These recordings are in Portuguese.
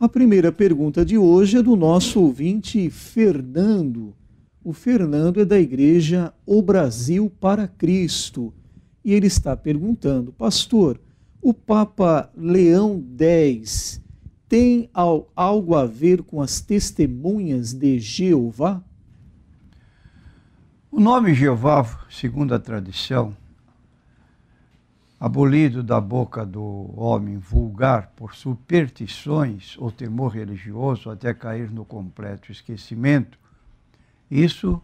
A primeira pergunta de hoje é do nosso ouvinte Fernando. O Fernando é da igreja O Brasil para Cristo e ele está perguntando: Pastor, o Papa Leão X tem algo a ver com as testemunhas de Jeová? O nome Jeová, segundo a tradição, abolido da boca do homem vulgar por superstições ou temor religioso até cair no completo esquecimento, isso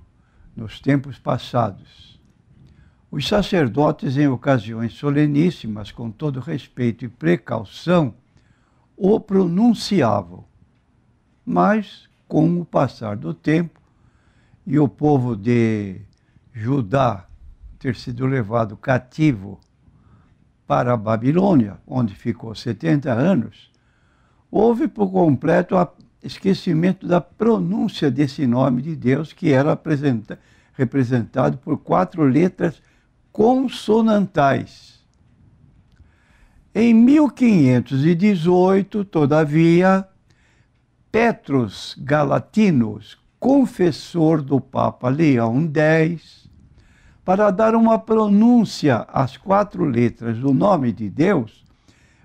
nos tempos passados. Os sacerdotes, em ocasiões soleníssimas, com todo respeito e precaução, o pronunciavam, mas com o passar do tempo e o povo de Judá ter sido levado cativo para a Babilônia, onde ficou 70 anos, houve por completo o esquecimento da pronúncia desse nome de Deus, que era representado por quatro letras consonantais. Em 1518, todavia, Petrus Galatinos, confessor do Papa Leão X, para dar uma pronúncia às quatro letras do nome de Deus,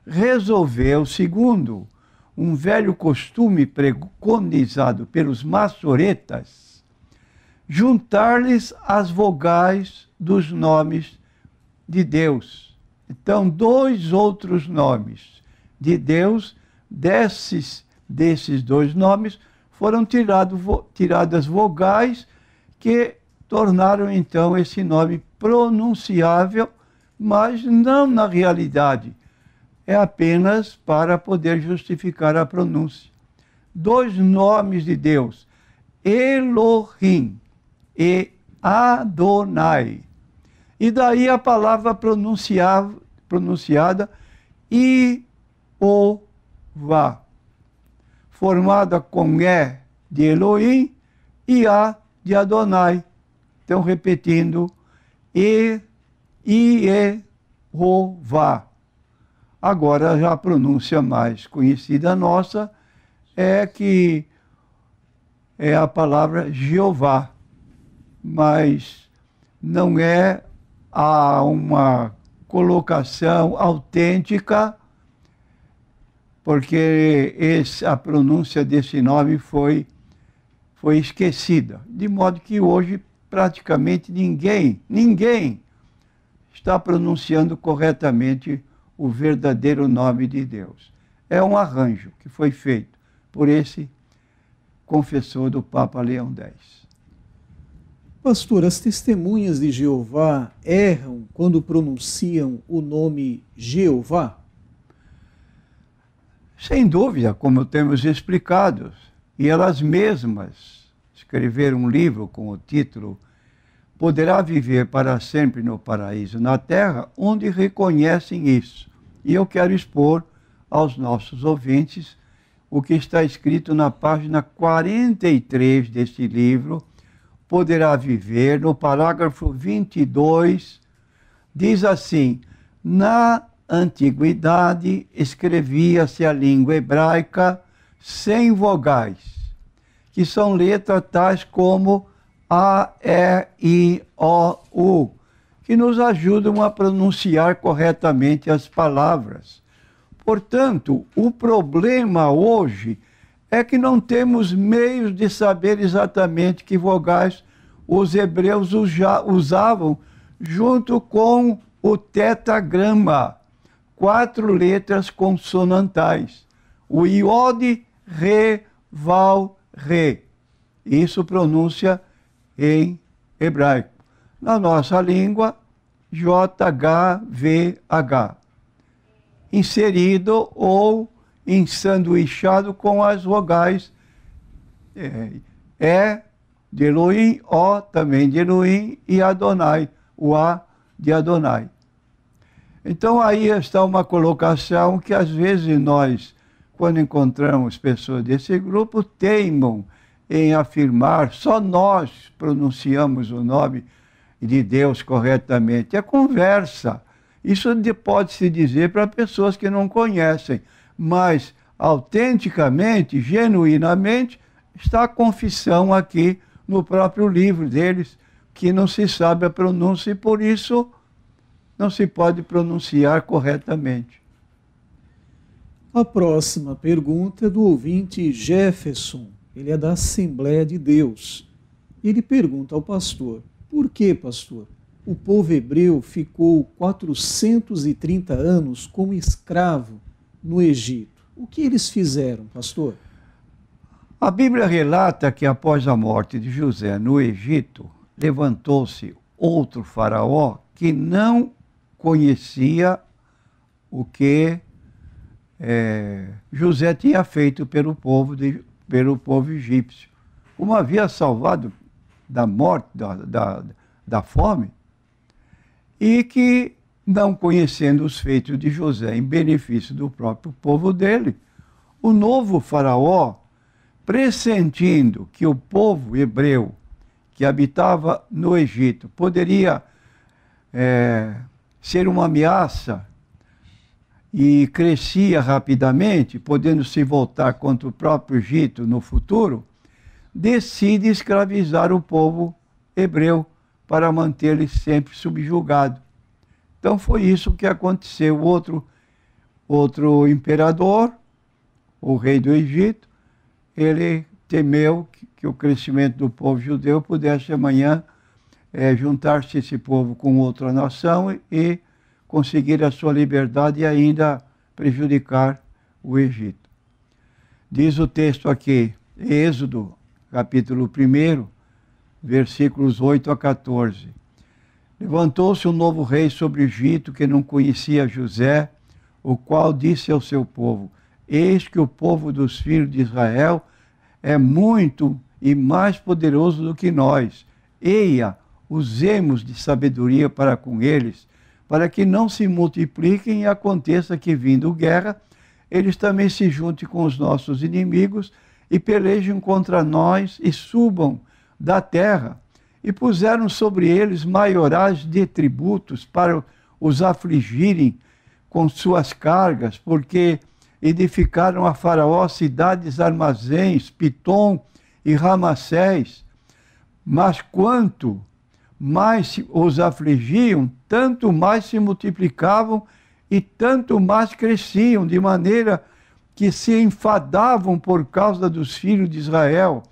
resolveu, segundo um velho costume preconizado pelos maçoretas, juntar-lhes as vogais dos nomes de Deus. Então, dois outros nomes de Deus, desses, desses dois nomes, foram tirado, tiradas vogais que tornaram então esse nome pronunciável, mas não na realidade. É apenas para poder justificar a pronúncia. Dois nomes de Deus: Elohim e Adonai. E daí a palavra pronunciada -va, formada com E de Elohim e A de Adonai então, repetindo, e, i e, o, vá. Agora, já a pronúncia mais conhecida nossa é que é a palavra Jeová, mas não é a uma colocação autêntica, porque esse, a pronúncia desse nome foi, foi esquecida. De modo que hoje praticamente ninguém, ninguém está pronunciando corretamente o verdadeiro nome de Deus. É um arranjo que foi feito por esse confessor do Papa Leão X. Pastor, as testemunhas de Jeová erram quando pronunciam o nome Jeová? Sem dúvida, como temos explicado, e elas mesmas escrever um livro com o título Poderá Viver para Sempre no Paraíso na Terra, onde reconhecem isso. E eu quero expor aos nossos ouvintes o que está escrito na página 43 deste livro, Poderá Viver, no parágrafo 22, diz assim: Na antiguidade escrevia-se a língua hebraica sem vogais que são letras tais como A, E, I, O, U, que nos ajudam a pronunciar corretamente as palavras. Portanto, o problema hoje é que não temos meios de saber exatamente que vogais os hebreus usavam junto com o tetagrama, quatro letras consonantais: o iode, re, val, re. Isso pronuncia em hebraico. Na nossa língua, JHVH. Inserido ou ensanduichado com as vogais é, de Elohim, O também de Elohim e Adonai, o A de Adonai. Então aí está uma colocação que às vezes nós quando encontramos pessoas desse grupo, teimam em afirmar só nós pronunciamos o nome de Deus corretamente. É conversa. Isso pode se dizer para pessoas que não conhecem, mas autenticamente, genuinamente, está a confissão aqui no próprio livro deles, que não se sabe a pronúncia e por isso não se pode pronunciar corretamente. A próxima pergunta é do ouvinte Jefferson. Ele é da Assembleia de Deus. Ele pergunta ao pastor: Por que, pastor, o povo hebreu ficou 430 anos como escravo no Egito? O que eles fizeram, pastor? A Bíblia relata que após a morte de José no Egito, levantou-se outro faraó que não conhecia o que é, José tinha feito pelo povo, de, pelo povo egípcio. Como havia salvado da morte, da, da, da fome, e que, não conhecendo os feitos de José em benefício do próprio povo dele, o novo faraó, pressentindo que o povo hebreu que habitava no Egito poderia é, ser uma ameaça e crescia rapidamente, podendo se voltar contra o próprio Egito no futuro, decide escravizar o povo hebreu para mantê-lo sempre subjugado. Então foi isso que aconteceu. Outro, outro imperador, o rei do Egito, ele temeu que, que o crescimento do povo judeu pudesse amanhã é, juntar-se esse povo com outra nação e, e conseguir a sua liberdade e ainda prejudicar o Egito. Diz o texto aqui, Êxodo, capítulo 1, versículos 8 a 14. Levantou-se um novo rei sobre o Egito que não conhecia José, o qual disse ao seu povo: Eis que o povo dos filhos de Israel é muito e mais poderoso do que nós. Eia, usemos de sabedoria para com eles para que não se multipliquem e aconteça que, vindo guerra, eles também se juntem com os nossos inimigos e pelejam contra nós e subam da terra. E puseram sobre eles maiorais de tributos para os afligirem com suas cargas, porque edificaram a Faraó cidades, armazéns, Pitom e Ramassés. Mas quanto mais os afligiam, tanto mais se multiplicavam e tanto mais cresciam, de maneira que se enfadavam por causa dos filhos de Israel.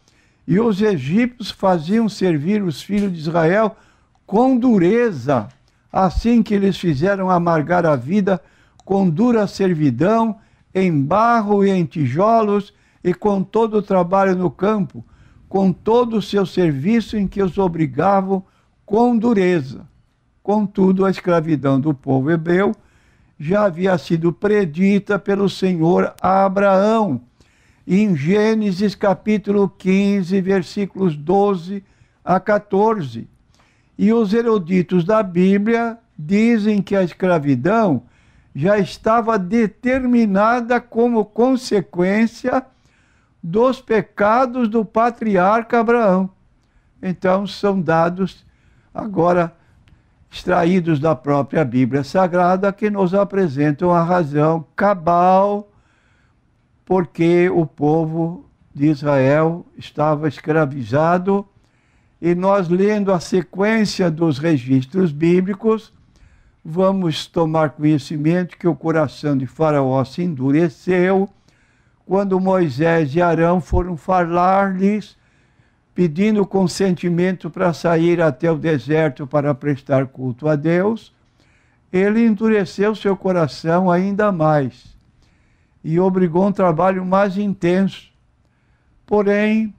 E os egípcios faziam servir os filhos de Israel com dureza, assim que eles fizeram amargar a vida com dura servidão, em barro e em tijolos, e com todo o trabalho no campo, com todo o seu serviço em que os obrigavam com dureza. Contudo, a escravidão do povo hebreu já havia sido predita pelo Senhor Abraão. Em Gênesis capítulo 15, versículos 12 a 14. E os eruditos da Bíblia dizem que a escravidão já estava determinada como consequência dos pecados do patriarca Abraão. Então são dados agora extraídos da própria Bíblia Sagrada, que nos apresentam a razão cabal porque o povo de Israel estava escravizado. E nós, lendo a sequência dos registros bíblicos, vamos tomar conhecimento que o coração de Faraó se endureceu quando Moisés e Arão foram falar-lhes pedindo consentimento para sair até o deserto para prestar culto a Deus, ele endureceu seu coração ainda mais e obrigou um trabalho mais intenso. Porém,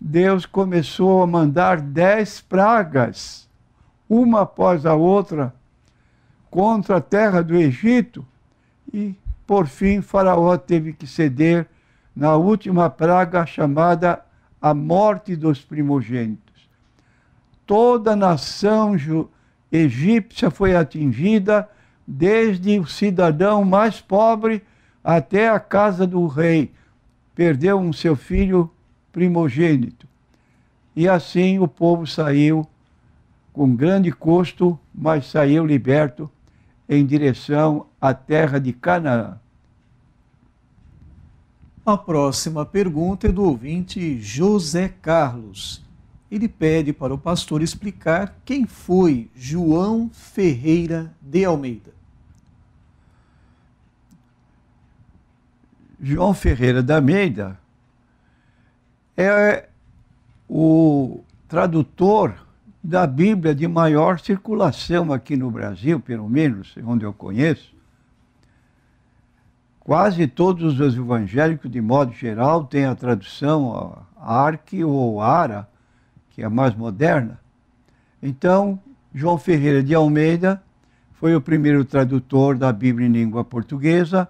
Deus começou a mandar dez pragas, uma após a outra, contra a terra do Egito, e por fim Faraó teve que ceder na última praga chamada a morte dos primogênitos. Toda a nação egípcia foi atingida, desde o cidadão mais pobre até a casa do rei. Perdeu um seu filho primogênito. E assim o povo saiu com grande custo, mas saiu liberto em direção à terra de Canaã. A próxima pergunta é do ouvinte José Carlos. Ele pede para o pastor explicar quem foi João Ferreira de Almeida. João Ferreira de Almeida é o tradutor da Bíblia de maior circulação aqui no Brasil, pelo menos onde eu conheço, Quase todos os evangélicos, de modo geral, têm a tradução Arque ou ARA, que é mais moderna. Então, João Ferreira de Almeida foi o primeiro tradutor da Bíblia em língua portuguesa,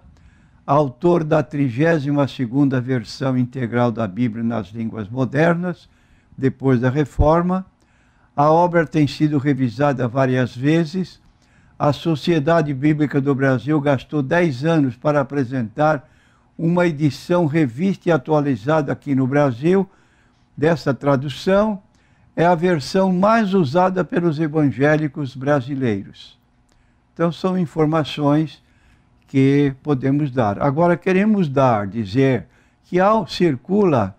autor da 32ª versão integral da Bíblia nas línguas modernas, depois da Reforma. A obra tem sido revisada várias vezes a Sociedade Bíblica do Brasil gastou 10 anos para apresentar uma edição revista e atualizada aqui no Brasil dessa tradução. É a versão mais usada pelos evangélicos brasileiros. Então, são informações que podemos dar. Agora, queremos dar, dizer que ao, circula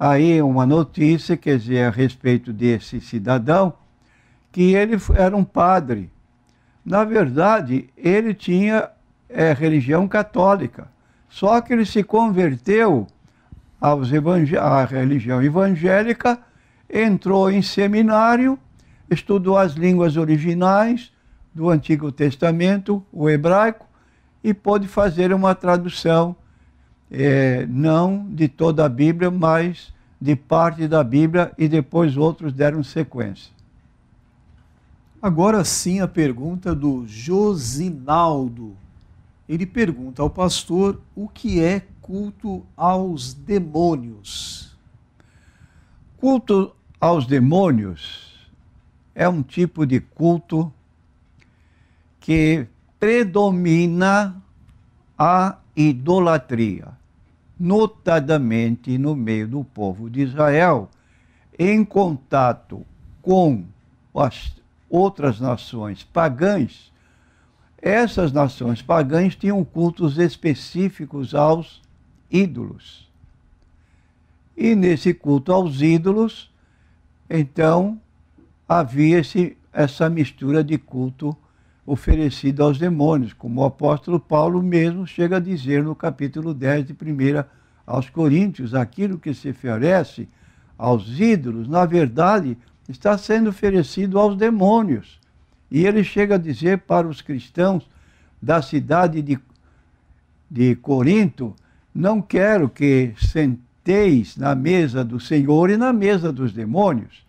aí uma notícia, quer dizer, a respeito desse cidadão, que ele era um padre na verdade, ele tinha é, religião católica, só que ele se converteu aos à religião evangélica, entrou em seminário, estudou as línguas originais do Antigo Testamento, o hebraico, e pôde fazer uma tradução, é, não de toda a Bíblia, mas de parte da Bíblia, e depois outros deram sequência. Agora sim a pergunta do Josinaldo. Ele pergunta ao pastor o que é culto aos demônios. Culto aos demônios é um tipo de culto que predomina a idolatria, notadamente no meio do povo de Israel, em contato com os outras nações pagãs, essas nações pagãs tinham cultos específicos aos ídolos. E nesse culto aos ídolos, então, havia esse, essa mistura de culto oferecido aos demônios, como o apóstolo Paulo mesmo chega a dizer no capítulo 10 de 1 aos Coríntios: aquilo que se oferece aos ídolos, na verdade, está sendo oferecido aos demônios. E ele chega a dizer para os cristãos da cidade de, de Corinto: Não quero que senteis na mesa do Senhor e na mesa dos demônios.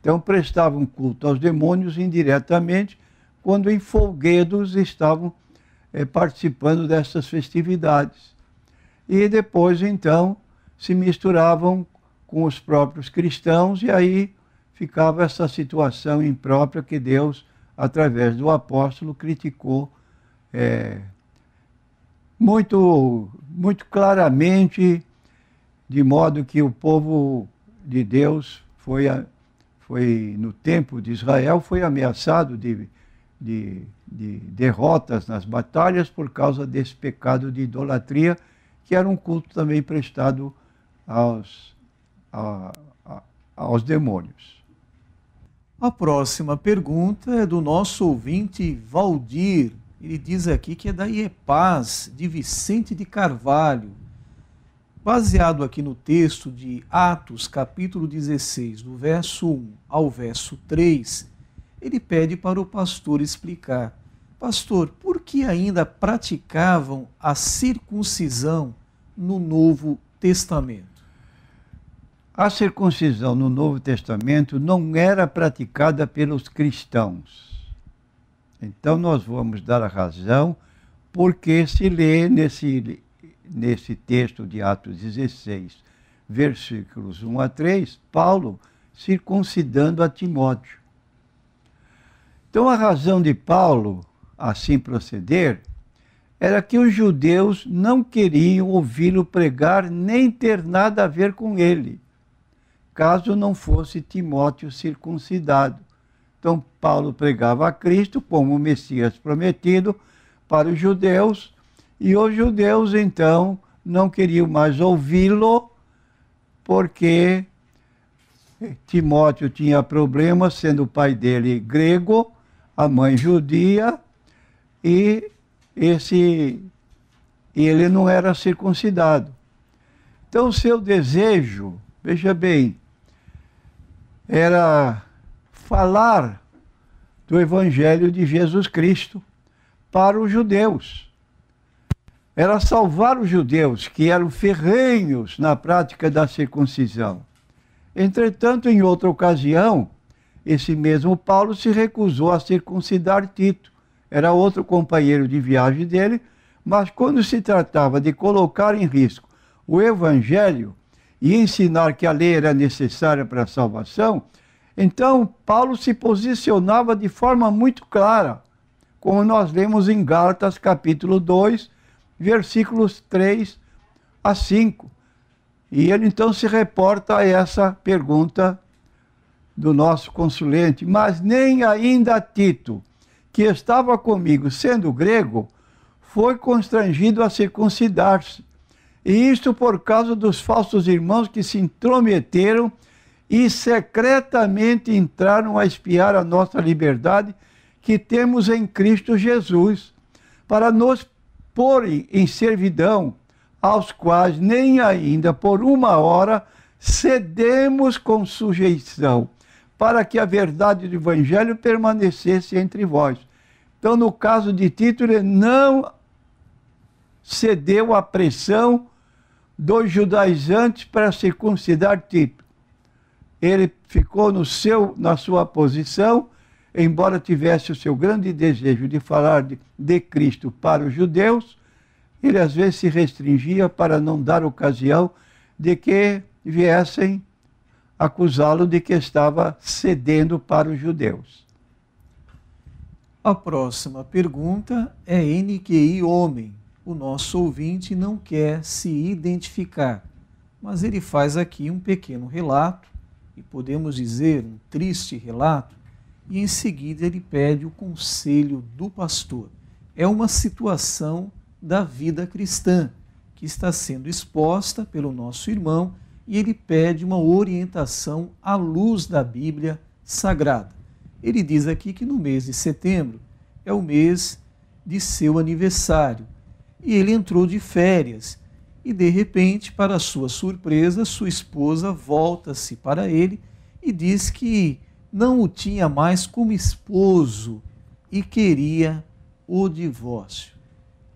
Então prestavam culto aos demônios indiretamente, quando em folguedos estavam é, participando dessas festividades. E depois, então, se misturavam com os próprios cristãos, e aí ficava essa situação imprópria que Deus, através do apóstolo, criticou é, muito, muito claramente, de modo que o povo de Deus foi, foi no tempo de Israel, foi ameaçado de, de, de derrotas nas batalhas por causa desse pecado de idolatria, que era um culto também prestado aos, a, a, aos demônios. A próxima pergunta é do nosso ouvinte Valdir. Ele diz aqui que é da Iepaz de Vicente de Carvalho. Baseado aqui no texto de Atos, capítulo 16, do verso 1 ao verso 3, ele pede para o pastor explicar: Pastor, por que ainda praticavam a circuncisão no Novo Testamento? A circuncisão no Novo Testamento não era praticada pelos cristãos. Então nós vamos dar a razão porque se lê nesse, nesse texto de Atos 16, versículos 1 a 3, Paulo circuncidando a Timóteo. Então a razão de Paulo assim proceder era que os judeus não queriam ouvi-lo pregar nem ter nada a ver com ele caso não fosse Timóteo circuncidado. Então, Paulo pregava a Cristo como o Messias prometido para os judeus, e os judeus então não queriam mais ouvi-lo, porque Timóteo tinha problemas, sendo o pai dele grego, a mãe judia, e esse ele não era circuncidado. Então, seu desejo, veja bem, era falar do Evangelho de Jesus Cristo para os judeus. Era salvar os judeus, que eram ferrenhos na prática da circuncisão. Entretanto, em outra ocasião, esse mesmo Paulo se recusou a circuncidar Tito. Era outro companheiro de viagem dele, mas quando se tratava de colocar em risco o evangelho, e ensinar que a lei era necessária para a salvação, então Paulo se posicionava de forma muito clara, como nós lemos em Gálatas capítulo 2, versículos 3 a 5. E ele então se reporta a essa pergunta do nosso consulente, mas nem ainda Tito, que estava comigo sendo grego, foi constrangido a circuncidar-se. E isto por causa dos falsos irmãos que se intrometeram e secretamente entraram a espiar a nossa liberdade que temos em Cristo Jesus, para nos porem em servidão, aos quais nem ainda por uma hora cedemos com sujeição, para que a verdade do Evangelho permanecesse entre vós. Então, no caso de Tito, ele não cedeu à pressão dos judaizantes para circuncidar Tito. Ele ficou no seu, na sua posição, embora tivesse o seu grande desejo de falar de, de Cristo para os judeus, ele às vezes se restringia para não dar ocasião de que viessem acusá-lo de que estava cedendo para os judeus. A próxima pergunta é NQI Homem o nosso ouvinte não quer se identificar, mas ele faz aqui um pequeno relato, e podemos dizer um triste relato, e em seguida ele pede o conselho do pastor. É uma situação da vida cristã que está sendo exposta pelo nosso irmão e ele pede uma orientação à luz da Bíblia Sagrada. Ele diz aqui que no mês de setembro é o mês de seu aniversário e ele entrou de férias. E de repente, para sua surpresa, sua esposa volta-se para ele e diz que não o tinha mais como esposo e queria o divórcio.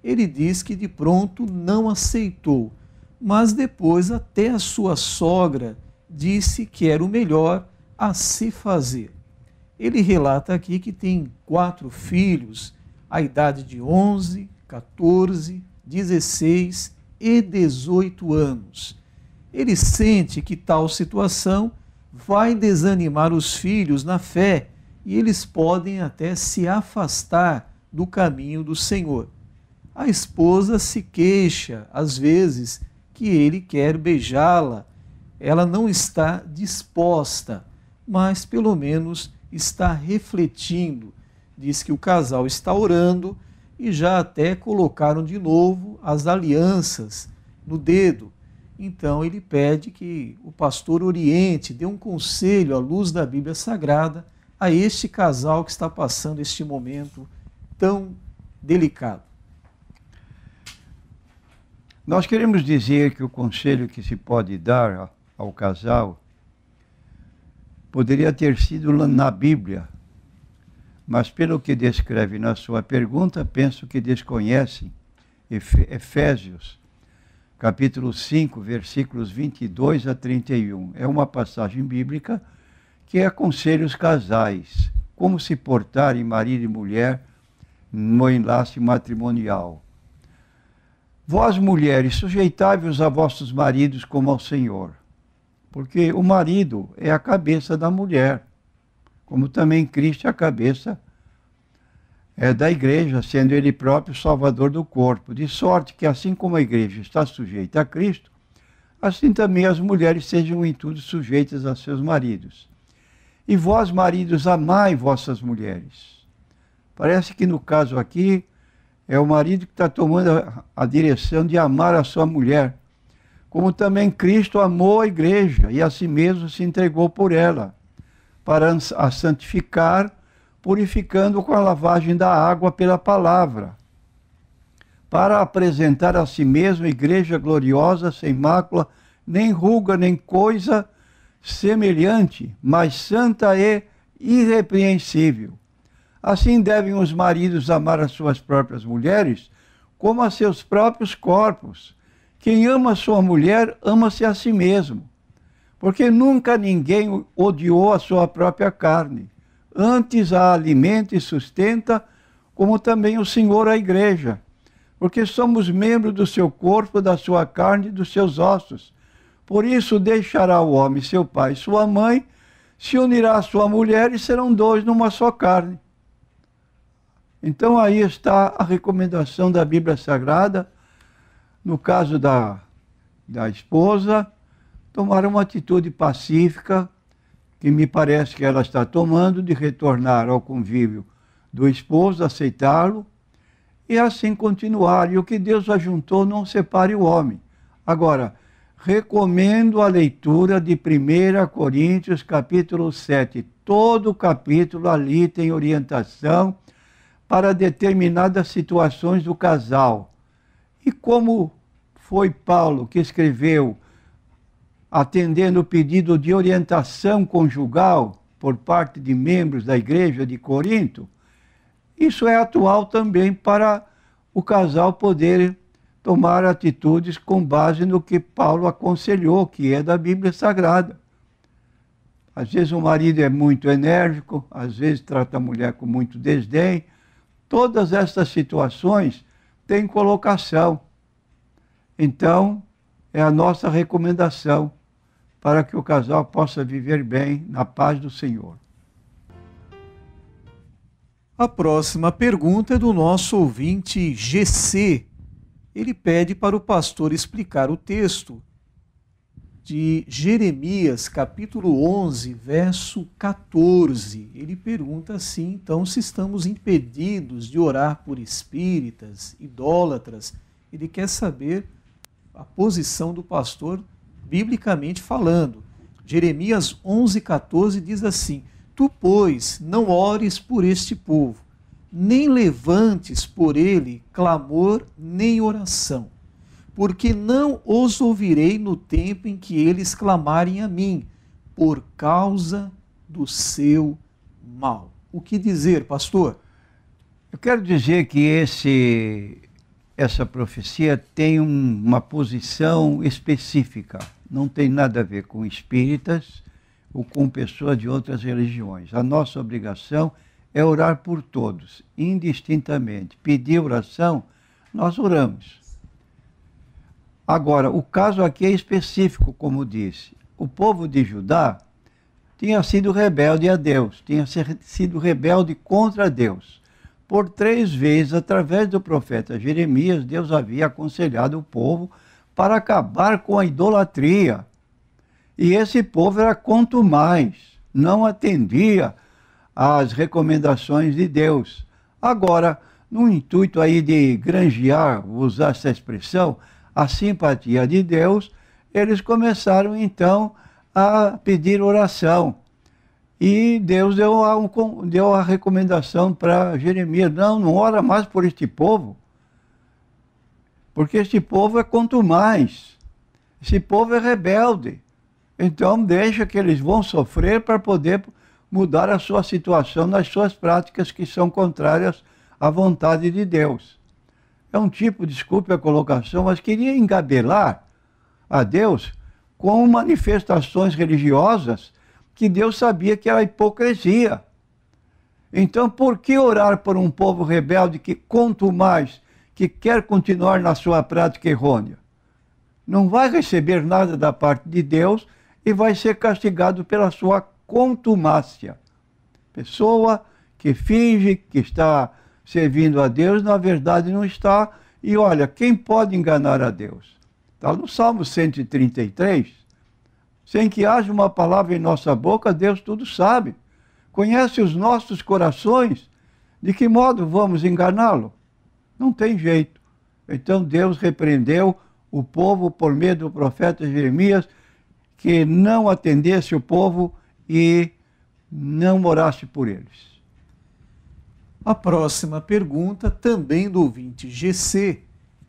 Ele diz que de pronto não aceitou, mas depois até a sua sogra disse que era o melhor a se fazer. Ele relata aqui que tem quatro filhos, a idade de 11, 14, 16 e 18 anos. Ele sente que tal situação vai desanimar os filhos na fé e eles podem até se afastar do caminho do Senhor. A esposa se queixa, às vezes, que ele quer beijá-la. Ela não está disposta, mas pelo menos está refletindo. Diz que o casal está orando e já até colocaram de novo as alianças no dedo. Então ele pede que o pastor oriente, dê um conselho à luz da Bíblia Sagrada a este casal que está passando este momento tão delicado. Nós queremos dizer que o conselho que se pode dar ao casal poderia ter sido na Bíblia, mas pelo que descreve na sua pergunta, penso que desconhecem Efésios, capítulo 5, versículos 22 a 31. É uma passagem bíblica que aconselha os casais como se portarem marido e mulher no enlace matrimonial. Vós, mulheres, sujeitai-vos a vossos maridos como ao Senhor, porque o marido é a cabeça da mulher como também Cristo é a cabeça é, da igreja, sendo ele próprio salvador do corpo. De sorte que, assim como a igreja está sujeita a Cristo, assim também as mulheres sejam em tudo sujeitas a seus maridos. E vós, maridos, amai vossas mulheres. Parece que no caso aqui é o marido que está tomando a, a direção de amar a sua mulher, como também Cristo amou a igreja e a si mesmo se entregou por ela para a santificar, purificando com a lavagem da água pela palavra, para apresentar a si mesmo igreja gloriosa, sem mácula, nem ruga, nem coisa semelhante, mas santa e irrepreensível. Assim devem os maridos amar as suas próprias mulheres como a seus próprios corpos. Quem ama sua mulher, ama-se a si mesmo. Porque nunca ninguém odiou a sua própria carne. Antes a alimenta e sustenta, como também o Senhor a igreja. Porque somos membros do seu corpo, da sua carne e dos seus ossos. Por isso deixará o homem seu pai e sua mãe, se unirá à sua mulher e serão dois numa só carne. Então aí está a recomendação da Bíblia Sagrada, no caso da, da esposa, tomaram uma atitude pacífica, que me parece que ela está tomando, de retornar ao convívio do esposo, aceitá-lo e assim continuar. E o que Deus ajuntou não separe o homem. Agora, recomendo a leitura de 1 Coríntios, capítulo 7. Todo o capítulo ali tem orientação para determinadas situações do casal. E como foi Paulo que escreveu atendendo o pedido de orientação conjugal por parte de membros da Igreja de Corinto, isso é atual também para o casal poder tomar atitudes com base no que Paulo aconselhou, que é da Bíblia Sagrada. Às vezes o marido é muito enérgico, às vezes trata a mulher com muito desdém. Todas essas situações têm colocação. Então, é a nossa recomendação para que o casal possa viver bem na paz do Senhor. A próxima pergunta é do nosso ouvinte GC. Ele pede para o pastor explicar o texto de Jeremias, capítulo 11, verso 14. Ele pergunta assim: então, se estamos impedidos de orar por espíritas, idólatras, ele quer saber a posição do pastor biblicamente falando. Jeremias 11:14 diz assim: Tu, pois, não ores por este povo, nem levantes por ele clamor nem oração, porque não os ouvirei no tempo em que eles clamarem a mim, por causa do seu mal. O que dizer, pastor? Eu quero dizer que esse essa profecia tem um, uma posição específica não tem nada a ver com espíritas ou com pessoas de outras religiões. A nossa obrigação é orar por todos, indistintamente. Pedir oração, nós oramos. Agora, o caso aqui é específico, como disse. O povo de Judá tinha sido rebelde a Deus, tinha sido rebelde contra Deus. Por três vezes, através do profeta Jeremias, Deus havia aconselhado o povo para acabar com a idolatria. E esse povo era contumaz, não atendia às recomendações de Deus. Agora, no intuito aí de granjear, vou usar essa expressão, a simpatia de Deus, eles começaram então a pedir oração. E Deus deu a, deu a recomendação para Jeremias: não, não ora mais por este povo, porque este povo é quanto mais. Esse povo é rebelde. Então deixa que eles vão sofrer para poder mudar a sua situação nas suas práticas que são contrárias à vontade de Deus. É um tipo, desculpe a colocação, mas queria engabelar a Deus com manifestações religiosas que Deus sabia que era hipocrisia. Então, por que orar por um povo rebelde que, quanto mais, que quer continuar na sua prática errônea. Não vai receber nada da parte de Deus e vai ser castigado pela sua contumácia. Pessoa que finge que está servindo a Deus, na verdade não está. E olha, quem pode enganar a Deus? Está no Salmo 133. Sem que haja uma palavra em nossa boca, Deus tudo sabe. Conhece os nossos corações. De que modo vamos enganá-lo? Não tem jeito. Então Deus repreendeu o povo por meio do profeta Jeremias que não atendesse o povo e não morasse por eles. A próxima pergunta, também do ouvinte GC,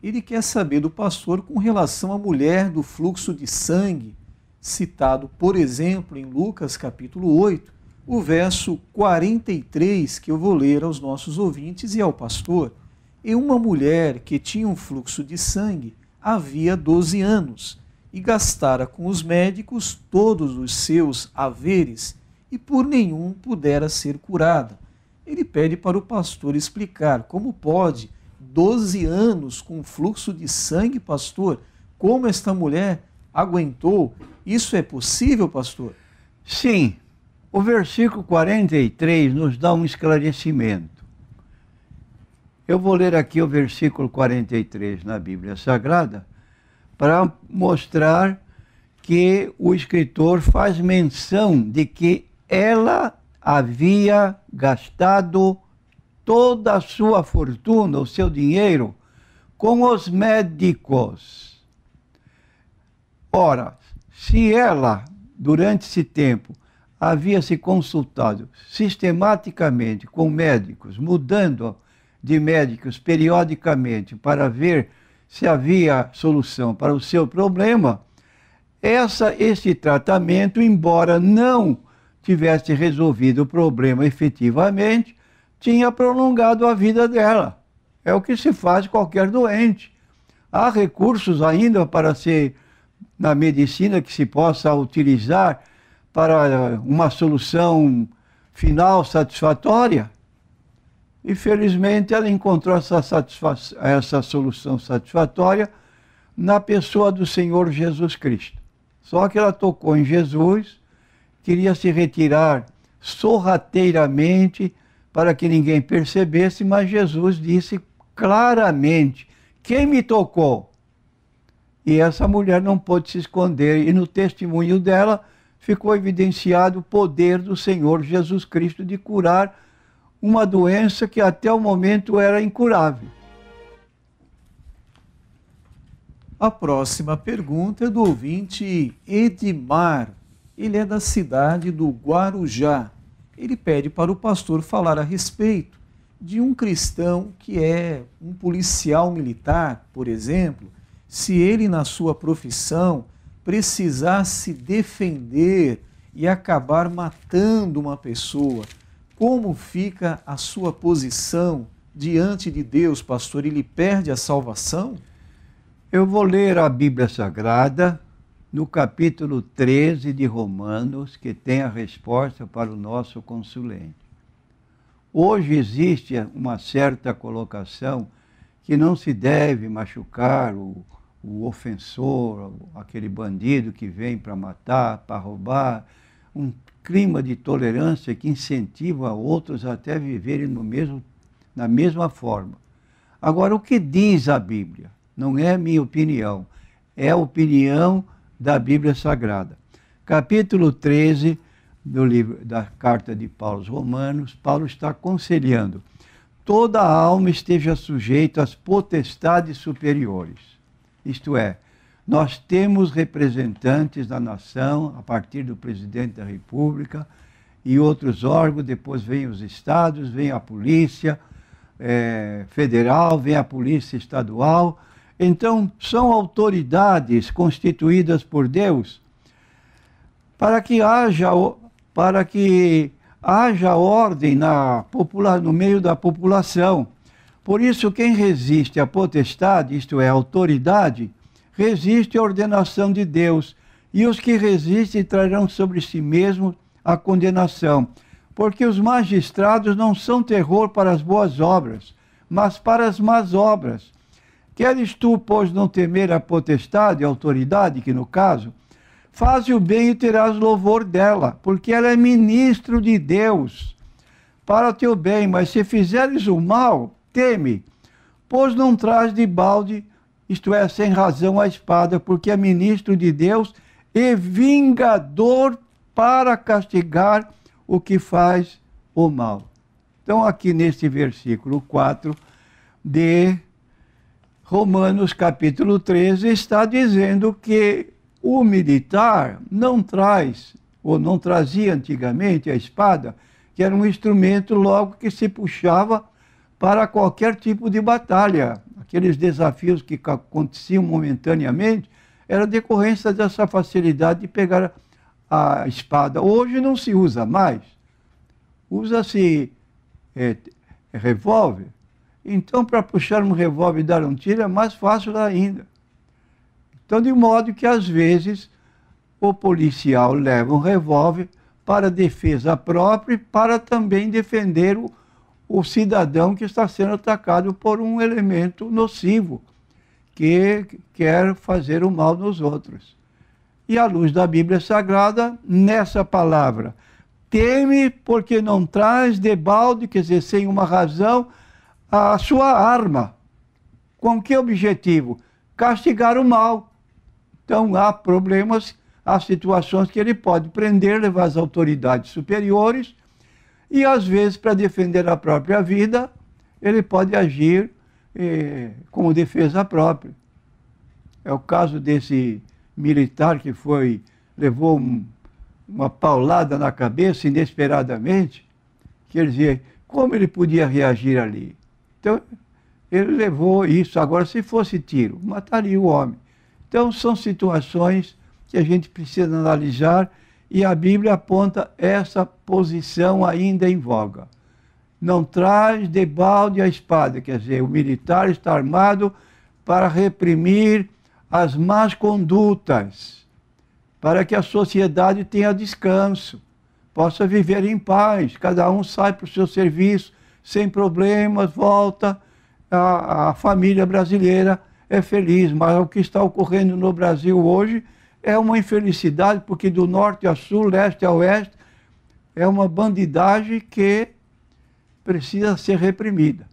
ele quer saber do pastor com relação à mulher do fluxo de sangue, citado, por exemplo, em Lucas capítulo 8, o verso 43, que eu vou ler aos nossos ouvintes e ao pastor e uma mulher que tinha um fluxo de sangue havia 12 anos e gastara com os médicos todos os seus haveres e por nenhum pudera ser curada. Ele pede para o pastor explicar como pode 12 anos com fluxo de sangue, pastor, como esta mulher aguentou. Isso é possível, pastor? Sim. O versículo 43 nos dá um esclarecimento. Eu vou ler aqui o versículo 43 na Bíblia Sagrada para mostrar que o escritor faz menção de que ela havia gastado toda a sua fortuna, o seu dinheiro, com os médicos. Ora, se ela, durante esse tempo, havia se consultado sistematicamente com médicos, mudando de médicos periodicamente para ver se havia solução para o seu problema, essa, esse tratamento, embora não tivesse resolvido o problema efetivamente, tinha prolongado a vida dela. É o que se faz qualquer doente. Há recursos ainda para ser na medicina que se possa utilizar para uma solução final satisfatória? e felizmente ela encontrou essa, essa solução satisfatória na pessoa do Senhor Jesus Cristo. Só que ela tocou em Jesus, queria se retirar sorrateiramente para que ninguém percebesse, mas Jesus disse claramente: Quem me tocou? E essa mulher não pôde se esconder, e no testemunho dela ficou evidenciado o poder do Senhor Jesus Cristo de curar uma doença que até o momento era incurável. A próxima pergunta é do ouvinte Edmar. Ele é da cidade do Guarujá. Ele pede para o pastor falar a respeito de um cristão que é um policial militar, por exemplo, se ele, na sua profissão, precisasse defender e acabar matando uma pessoa, como fica a sua posição diante de Deus, pastor? Ele perde a salvação? Eu vou ler a Bíblia Sagrada no capítulo 13 de Romanos, que tem a resposta para o nosso consulente. Hoje existe uma certa colocação que não se deve machucar o, o ofensor, aquele bandido que vem para matar, para roubar, um clima de tolerância que incentiva outros até viverem no mesmo, na mesma forma. Agora, o que diz a Bíblia? Não é minha opinião, é a opinião da Bíblia Sagrada. Capítulo 13 do livro, da carta de Paulo aos Romanos, Paulo está aconselhando: toda alma esteja sujeita às potestades superiores. Isto é, nós temos representantes da nação, a partir do presidente da República e outros órgãos, depois vem os estados, vem a polícia é, federal, vem a polícia estadual. Então, são autoridades constituídas por Deus para que haja, para que haja ordem na popula no meio da população. Por isso, quem resiste à potestade, isto é, à autoridade, resiste à ordenação de Deus, e os que resistem trarão sobre si mesmos a condenação. Porque os magistrados não são terror para as boas obras, mas para as más obras. Queres tu, pois, não temer a potestade, a autoridade, que no caso, faz o bem e terás louvor dela, porque ela é ministro de Deus para teu bem, mas se fizeres o mal, teme, pois não traz de balde isto é, sem razão a espada, porque é ministro de Deus e vingador para castigar o que faz o mal. Então, aqui neste versículo 4 de Romanos, capítulo 13, está dizendo que o militar não traz, ou não trazia antigamente, a espada, que era um instrumento logo que se puxava para qualquer tipo de batalha aqueles desafios que aconteciam momentaneamente, era decorrência dessa facilidade de pegar a espada. Hoje não se usa mais. Usa-se é, revólver. Então, para puxar um revólver e dar um tiro é mais fácil ainda. Então, de modo que, às vezes, o policial leva um revólver para defesa própria e para também defender o o cidadão que está sendo atacado por um elemento nocivo que quer fazer o mal nos outros. E à luz da Bíblia Sagrada, nessa palavra, teme porque não traz de balde, quer dizer, sem uma razão, a sua arma. Com que objetivo? Castigar o mal. Então há problemas, há situações que ele pode prender, levar as autoridades superiores e às vezes, para defender a própria vida, ele pode agir eh, como defesa própria. É o caso desse militar que foi levou um, uma paulada na cabeça inesperadamente, quer dizer, como ele podia reagir ali? Então, ele levou isso. Agora, se fosse tiro, mataria o homem. Então, são situações que a gente precisa analisar e a Bíblia aponta essa posição ainda em voga. Não traz de balde a espada, quer dizer, o militar está armado para reprimir as más condutas, para que a sociedade tenha descanso, possa viver em paz, cada um sai para o seu serviço sem problemas, volta, a, a família brasileira é feliz. Mas o que está ocorrendo no Brasil hoje é uma infelicidade, porque do norte a sul, leste a oeste, é uma bandidagem que precisa ser reprimida.